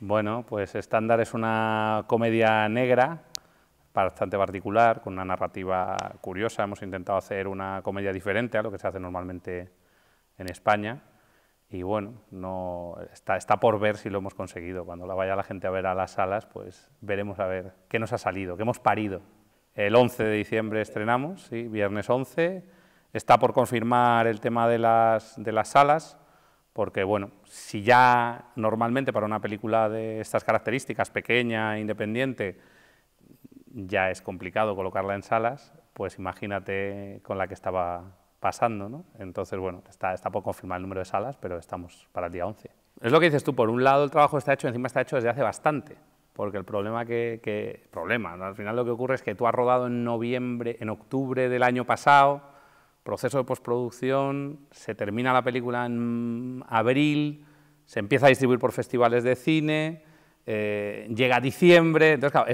Bueno, pues Estándar es una comedia negra bastante particular, con una narrativa curiosa. Hemos intentado hacer una comedia diferente a lo que se hace normalmente en España. Y bueno, no, está, está por ver si lo hemos conseguido. Cuando la vaya la gente a ver a las salas, pues veremos a ver qué nos ha salido, qué hemos parido. El 11 de diciembre estrenamos, ¿sí? viernes 11. Está por confirmar el tema de las, de las salas porque bueno, si ya normalmente para una película de estas características, pequeña, independiente, ya es complicado colocarla en salas, pues imagínate con la que estaba pasando, ¿no? Entonces, bueno, está, poco por el número de salas, pero estamos para el día 11. Es lo que dices tú, por un lado el trabajo está hecho, encima está hecho desde hace bastante, porque el problema que... problema, al final lo que ocurre es que tú has rodado en noviembre, en octubre del año pasado, proceso de postproducción, se termina la película en abril, se empieza a distribuir por festivales de cine, eh, llega diciembre, entonces claro,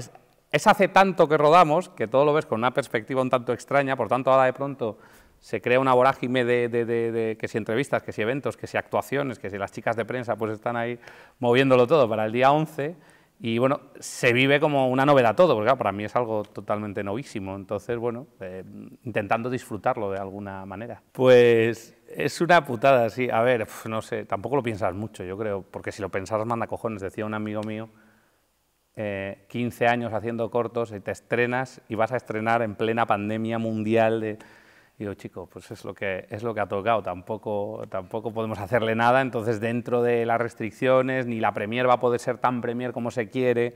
es, hace tanto que rodamos que todo lo ves con una perspectiva un tanto extraña, por tanto ahora de pronto se crea una vorágine de, de, de, que si entrevistas, que si eventos, que si actuaciones, que si las chicas de prensa pues están ahí moviéndolo todo para el día 11 y bueno, se vive como una novedad todo, porque para mí es algo totalmente novísimo. Entonces, bueno, eh, intentando disfrutarlo de alguna manera. Pues es una putada, sí. A ver, no sé, tampoco lo piensas mucho, yo creo, porque si lo pensaras, manda cojones. Decía un amigo mío, 15 eh, años haciendo cortos y te estrenas y vas a estrenar en plena pandemia mundial de y digo, chicos, pues es lo que, es lo que ha tocado, tampoco, tampoco podemos hacerle nada, entonces dentro de las restricciones, ni la Premier va a poder ser tan Premier como se quiere,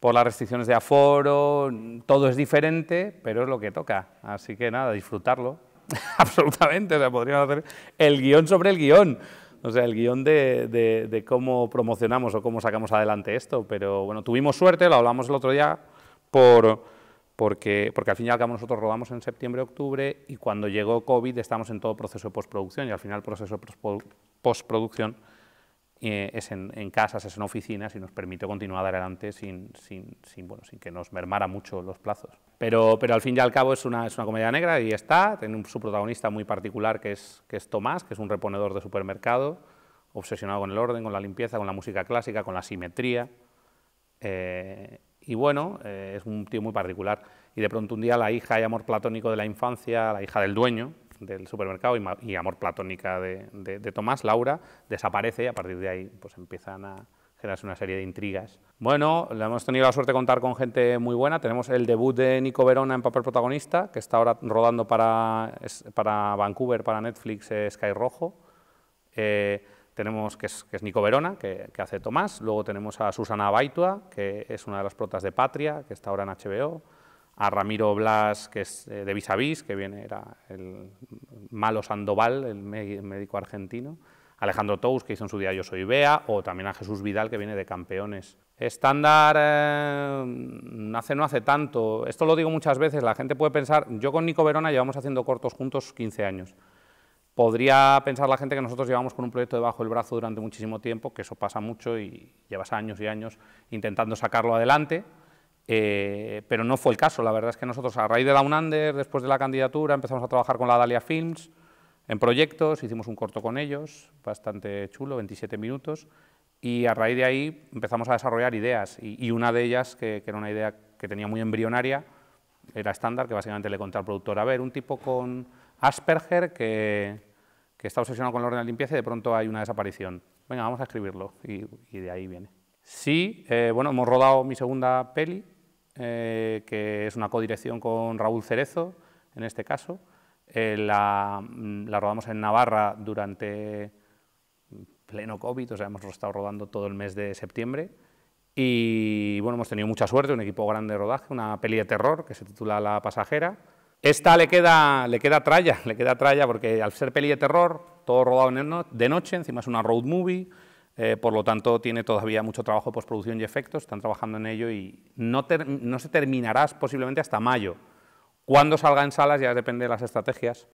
por las restricciones de aforo, todo es diferente, pero es lo que toca. Así que nada, disfrutarlo, absolutamente, o sea, podríamos hacer el guión sobre el guión. O sea, el guión de, de, cómo promocionamos o cómo sacamos adelante esto. Pero bueno, tuvimos suerte, lo hablamos el otro día, por, porque, porque al fin y al cabo nosotros rodamos en septiembre, octubre y cuando llegó COVID estamos en todo proceso de postproducción y al final el proceso de postproducción eh, es en, casas, es en oficinas y nos permitió continuar adelante sin, sin, bueno, sin que nos mermara mucho los plazos. Pero, pero al fin y al cabo es una, es una comedia negra y está, tiene un, su protagonista muy particular que es, que es Tomás, que es un reponedor de supermercado, obsesionado con el orden, con la limpieza, con la música clásica, con la simetría. Eh, y bueno, eh, es un tío muy particular. Y de pronto un día la hija y amor platónico de la infancia, la hija del dueño del supermercado y, amor platónica de, Tomás, Laura, desaparece y a partir de ahí pues empiezan a generarse una serie de intrigas. Bueno, le hemos tenido la suerte de contar con gente muy buena. Tenemos el debut de Nico Verona en papel protagonista, que está ahora rodando para, para Vancouver, para Netflix, eh, Sky Rojo. Eh, tenemos que es, Nico Verona, que, hace Tomás, luego tenemos a Susana Baitua, que es una de las protas de Patria, que está ahora en HBO, a Ramiro Blas, que es eh, de Vis que viene, era el malo Sandoval, el médico argentino, Alejandro Tous, que hizo en su día Yo Soy Bea, o también a Jesús Vidal, que viene de Campeones. Estándar nace eh, no hace tanto, esto lo digo muchas veces, la gente puede pensar, yo con Nico Verona llevamos haciendo cortos juntos 15 años, Podría pensar la gente que nosotros llevamos con un proyecto debajo del brazo durante muchísimo tiempo, que eso pasa mucho y llevas años y años intentando sacarlo adelante, eh, pero no fue el caso. La verdad es que nosotros a raíz de Down Under, después de la candidatura, empezamos a trabajar con la Dalia Films en proyectos, hicimos un corto con ellos, bastante chulo, 27 minutos, y a raíz de ahí empezamos a desarrollar ideas, y, una de ellas, que, que, era una idea que tenía muy embrionaria, era estándar, que básicamente le conté al productor, a ver, un tipo con Asperger que, está obsesionado con el orden de limpieza y de pronto hay una desaparición. Venga, vamos a escribirlo y, de ahí viene. Sí, eh, bueno, hemos rodado mi segunda peli, eh, que es una codirección con Raúl Cerezo, en este caso. Eh, la, mm, la, rodamos en Navarra durante pleno COVID, o sea, hemos estado rodando todo el mes de septiembre. Y bueno, hemos tenido mucha suerte, un equipo grande de rodaje, una peli de terror que se titula La pasajera, esta le queda, le tralla, le queda tralla porque al ser peli de terror, todo rodado de noche, encima es una road movie, eh, por lo tanto tiene todavía mucho trabajo de postproducción y efectos, están trabajando en ello y no, no se terminará posiblemente hasta mayo. Cuando salga en salas ya depende de las estrategias.